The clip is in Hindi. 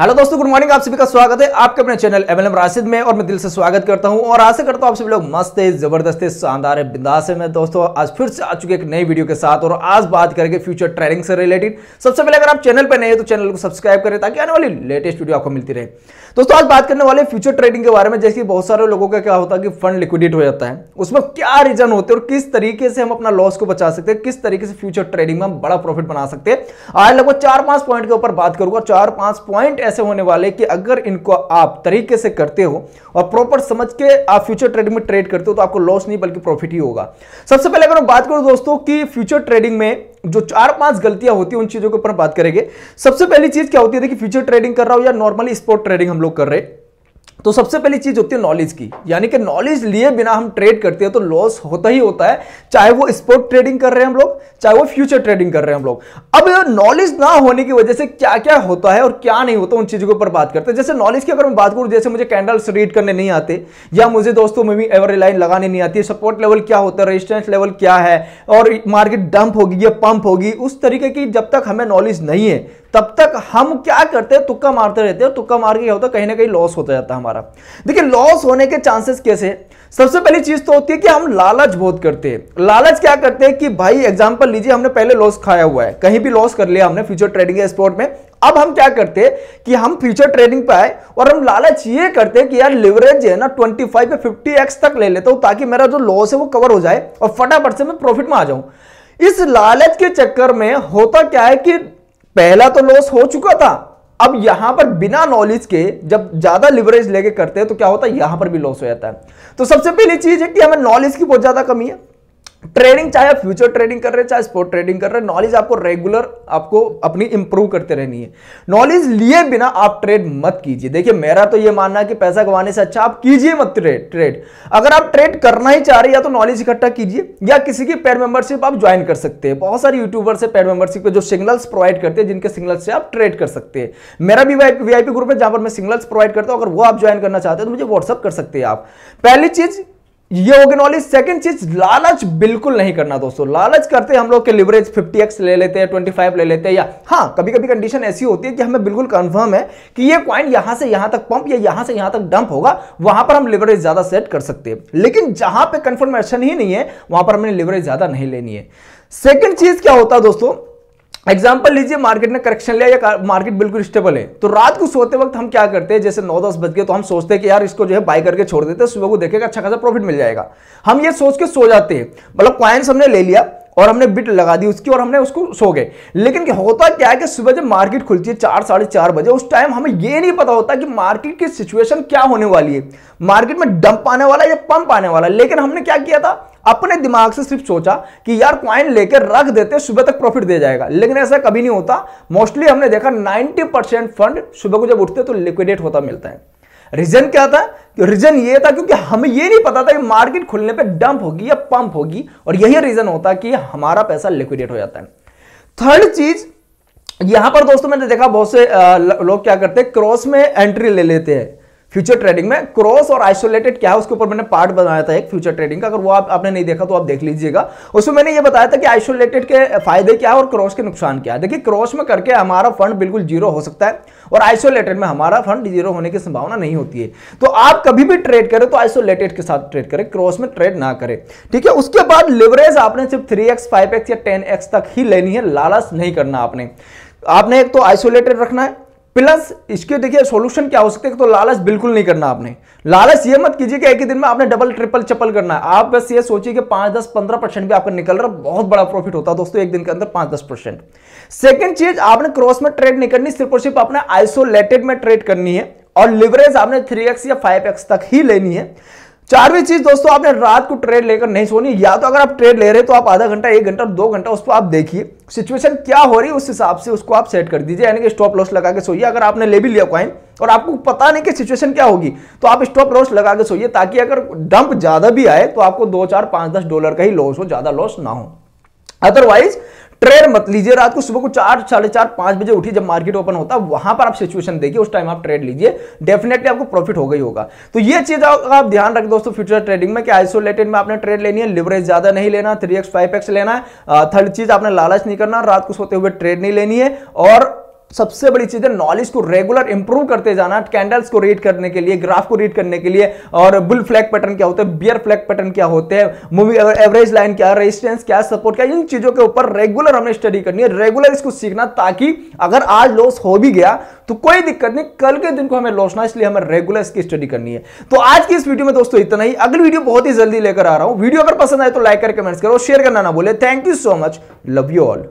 हेलो दोस्तों गुड मॉर्निंग आप सभी का स्वागत है आपके अपने चैनल एम एल राशिद में और मैं दिल से स्वागत करता हूं और आशा करता हूं आप सभी लोग मस्त है जबरदस्त है शानदार है बिंदास है मैं दोस्तों आज फिर से आ चुके एक नई वीडियो के साथ और आज बात करेंगे फ्यूचर ट्रेडिंग से रिलेटेड सबसे पहले अगर आप चैनल पर नए हैं तो चैनल को सब्सक्राइब करें ताकि आने वाली लेटेस्ट वीडियो आपको मिलती रहे दोस्तों आज बात करने वाले फ्यूचर ट्रेडिंग के बारे में जैसे बहुत सारे लोगों का क्या होता है कि फंड लिक्विडेट हो जाता है उसमें क्या रीजन होते हैं और किस तरीके से हम अपना लॉस को बचा सकते हैं किस तरीके से फ्यूचर ट्रेडिंग में हम बड़ा प्रॉफिट बना सकते हैं आज लगभग चार पांच पॉइंट के ऊपर बात करूंगा चार पांच पॉइंट ऐसे होने वाले कि अगर इनको आप तरीके से करते हो और प्रॉपर समझ के आप फ्यूचर ट्रेडिंग में ट्रेड करते हो तो आपको लॉस नहीं बल्कि प्रॉफिट ही होगा सबसे पहले अगर बात करूं दोस्तों कि फ्यूचर ट्रेडिंग में जो चार पांच गलतियां होती है उन चीजों के ऊपर बात करेंगे सबसे पहली चीज क्या होती है कि फ्यूचर ट्रेडिंग कर रहा हो या नॉर्मली स्पोर्ट ट्रेडिंग हम लोग कर रहे हैं तो सबसे पहली चीज होती है नॉलेज की यानी कि नॉलेज लिए बिना हम ट्रेड करते हैं तो लॉस होता ही होता है चाहे वो स्पोर्ट ट्रेडिंग कर रहे हैं हम लोग चाहे वो फ्यूचर ट्रेडिंग कर रहे हैं हम लोग अब नॉलेज ना होने की वजह से क्या क्या होता है और क्या नहीं होता उन चीजों के ऊपर बात करते हैं जैसे नॉलेज की अगर मैं बात करूं जैसे मुझे कैंडल्स रीड करने नहीं आते या मुझे दोस्तों में भी एवर लाइन लगाने नहीं आती सपोर्ट लेवल क्या होता है रेजिस्टेंस लेवल क्या है और मार्केट डंप होगी या पंप होगी उस तरीके की जब तक हमें नॉलेज नहीं है तब तक हम क्या करते हैं तुक्का मारते रहते हैं तुक्का मार के क्या होता है कहीं ना कहीं लॉस होता जाता है हमारा देखिए लॉस होने के चांसेस कैसे सबसे पहली चीज तो होती है कि हम लालच बहुत करते हैं लालच क्या करते हैं कि भाई एग्जाम्पल लीजिए हमने पहले लॉस खाया हुआ है कहीं भी लॉस कर लिया हमने फ्यूचर ट्रेडिंग स्पोर्ट में अब हम क्या करते हैं कि हम फ्यूचर ट्रेडिंग पे आए और हम लालच ये करते हैं कि यार लिवरेज है ना 25 फाइव या फिफ्टी एक्स तक ले लेता हूं ताकि मेरा जो लॉस है वो कवर हो जाए और फटाफट से मैं प्रॉफिट में आ जाऊं इस लालच के चक्कर में होता क्या है कि पहला तो लॉस हो चुका था अब यहां पर बिना नॉलेज के जब ज्यादा लिवरेज लेके करते हैं तो क्या होता है यहां पर भी लॉस हो जाता है तो सबसे पहली चीज है कि हमें नॉलेज की बहुत ज्यादा कमी है ट्रेडिंग चाहे आप फ्यूचर ट्रेडिंग कर रहे हैं चाहे स्पोर्ट ट्रेडिंग कर रहे हैं नॉलेज आपको रेगुलर आपको अपनी इंप्रूव करते रहनी है नॉलेज लिए बिना आप ट्रेड मत कीजिए देखिए मेरा तो ये मानना है कि पैसा कमाने से अच्छा आप कीजिए मत ट्रेड ट्रेड अगर आप ट्रेड करना ही चाह रहे हैं या तो नॉलेज इकट्ठा कीजिए या किसी की पेड मेंबरशिप आप ज्वाइन कर सकते हैं बहुत सारे यूट्यूबर्स है पेड मेंबरशिप के जो सिग्नल्स प्रोवाइड करते हैं जिनके सिग्नल्स से आप ट्रेड कर सकते हैं मेरा भी वीआईपी ग्रुप है जहां पर मैं सिग्नल्स प्रोवाइड करता हूं अगर वो आप ज्वाइन करना चाहते हैं तो मुझे व्हाट्सअप कर सकते हैं आप पहली चीज ये हो गया नॉलेज सेकंड चीज लालच बिल्कुल नहीं करना दोस्तों लालच करते हम लोग के लिवरेज 50x ले लेते हैं 25 ले लेते हैं या हाँ कभी कभी कंडीशन ऐसी होती है कि हमें बिल्कुल कंफर्म है कि ये क्वाइन यहां से यहां तक पंप या यहां से यहां तक डंप होगा वहां पर हम लिवरेज ज्यादा सेट कर सकते हैं लेकिन जहां पर कंफर्मेशन ही नहीं है वहां पर हमें लिवरेज ज्यादा नहीं लेनी है सेकेंड चीज क्या होता है दोस्तों एग्जाम्पल लीजिए मार्केट ने करेक्शन लिया या मार्केट बिल्कुल स्टेबल है तो रात को सोते वक्त हम क्या करते हैं जैसे नौ दस बज गए तो हम सोचते हैं कि यार इसको जो है बाय करके छोड़ देते हैं सुबह को देखेगा अच्छा खासा प्रॉफिट मिल जाएगा हम ये सोच के सो जाते हैं मतलब क्वाइंस हमने ले लिया और हमने बिट लगा दी उसकी और हमने उसको सो गए लेकिन होता क्या है कि सुबह जब मार्केट खुलती है चार साढ़े चार बजे उस टाइम हमें यह नहीं पता होता कि मार्केट की सिचुएशन क्या होने वाली है मार्केट में डंप आने वाला है या पंप आने वाला है लेकिन हमने क्या किया था अपने दिमाग से सिर्फ सोचा कि यार क्वाइन लेकर रख देते सुबह तक प्रॉफिट दे जाएगा लेकिन ऐसा कभी नहीं होता मोस्टली हमने देखा 90 परसेंट फंड सुबह को जब उठते तो लिक्विडेट होता मिलता है रीजन क्या था रीजन ये था क्योंकि हमें ये नहीं पता था कि मार्केट खुलने पर डंप होगी या पंप होगी और यही रीजन होता कि हमारा पैसा लिक्विडेट हो जाता है थर्ड चीज यहां पर दोस्तों मैंने देखा बहुत से लोग क्या करते हैं क्रॉस में एंट्री ले लेते हैं फ्यूचर ट्रेडिंग में क्रॉस और आइसोलेटेड क्या है उसके ऊपर मैंने पार्ट बनाया था एक फ्यूचर ट्रेडिंग का अगर वो आप आपने नहीं देखा तो आप देख लीजिएगा उसमें मैंने ये बताया था कि आइसोलेटेड के फायदे क्या है और क्रॉस के नुकसान क्या है देखिए क्रॉस में करके हमारा फंड बिल्कुल जीरो हो सकता है और आइसोलेटेड में हमारा फंड जीरो होने की संभावना नहीं होती है तो आप कभी भी ट्रेड करें तो आइसोलेटेड के साथ ट्रेड करें क्रॉस में ट्रेड ना करें ठीक है उसके बाद लिवरेज आपने सिर्फ थ्री एक्स फाइव एक्स या टेन एक्स तक ही लेनी है लालच नहीं करना आपने आपने एक तो आइसोलेटेड रखना है प्लस इसके देखिए सॉल्यूशन क्या हो सकते हैं तो लालच बिल्कुल नहीं करना आपने लालच ये मत कीजिए कि एक ही दिन में आपने डबल ट्रिपल चपल करना है आप बस ये सोचिए कि पांच दस पंद्रह परसेंट भी आपका निकल रहा बहुत बड़ा प्रॉफिट होता है दोस्तों एक दिन के अंदर पांच दस परसेंट सेकेंड चीज आपने क्रॉस में ट्रेड नहीं करनी सिर्फ और सिर्फ आपने आइसोलेटेड में ट्रेड करनी है और लिवरेज आपने थ्री या फाइव तक ही लेनी है चारवीं चीज दोस्तों आपने रात को ट्रेड लेकर नहीं सोनी या तो अगर आप ट्रेड ले रहे तो आप आधा घंटा एक घंटा दो घंटा उसको आप देखिए सिचुएशन क्या हो रही है उस हिसाब से उसको आप सेट कर दीजिए यानी कि स्टॉप लॉस लगा के सोइए अगर आपने ले भी लिया क्वाइन और आपको पता नहीं कि सिचुएशन क्या होगी तो आप स्टॉप लॉस लगा के सोइए ताकि अगर डंप ज्यादा भी आए तो आपको दो चार पांच दस डॉलर का ही लॉस हो ज्यादा लॉस ना हो अदरवाइज ट्रेड मत लीजिए रात को सुबह को चार साढ़े चार पांच बजे उठिए जब मार्केट ओपन होता है वहां पर आप सिचुएशन देखिए उस टाइम आप ट्रेड लीजिए डेफिनेटली आपको प्रॉफिट हो गई होगा तो ये चीज आप ध्यान रखें दोस्तों फ्यूचर ट्रेडिंग में कि आइसोलेटेड में आपने ट्रेड लेनी है लिवरेज ज्यादा नहीं लेना थ्री एक्स फाइव एक्स लेना है थर्ड चीज आपने लालच नहीं करना रात को सोते हुए ट्रेड नहीं लेनी है और सबसे बड़ी चीज है नॉलेज को रेगुलर इंप्रूव करते जाना कैंडल्स को रीड करने के लिए ग्राफ को रीड करने के लिए और बुल फ्लैग पैटर्न क्या होते हैं बियर फ्लैग पैटर्न क्या होते हैं मूवी एवरेज लाइन क्या रेजिस्टेंस क्या सपोर्ट क्या इन चीजों के ऊपर रेगुलर हमें स्टडी करनी है रेगुलर इसको सीखना ताकि अगर आज लॉस हो भी गया तो कोई दिक्कत नहीं कल के दिन को हमें लौटना इसलिए हमें रेगुलर इसकी स्टडी करनी है तो आज की इस वीडियो में दोस्तों इतना ही अगली वीडियो बहुत ही जल्दी लेकर आ रहा हूं वीडियो अगर पसंद आए तो लाइक करके कमेंट्स करो शेयर करना ना बोले thank you so much love you all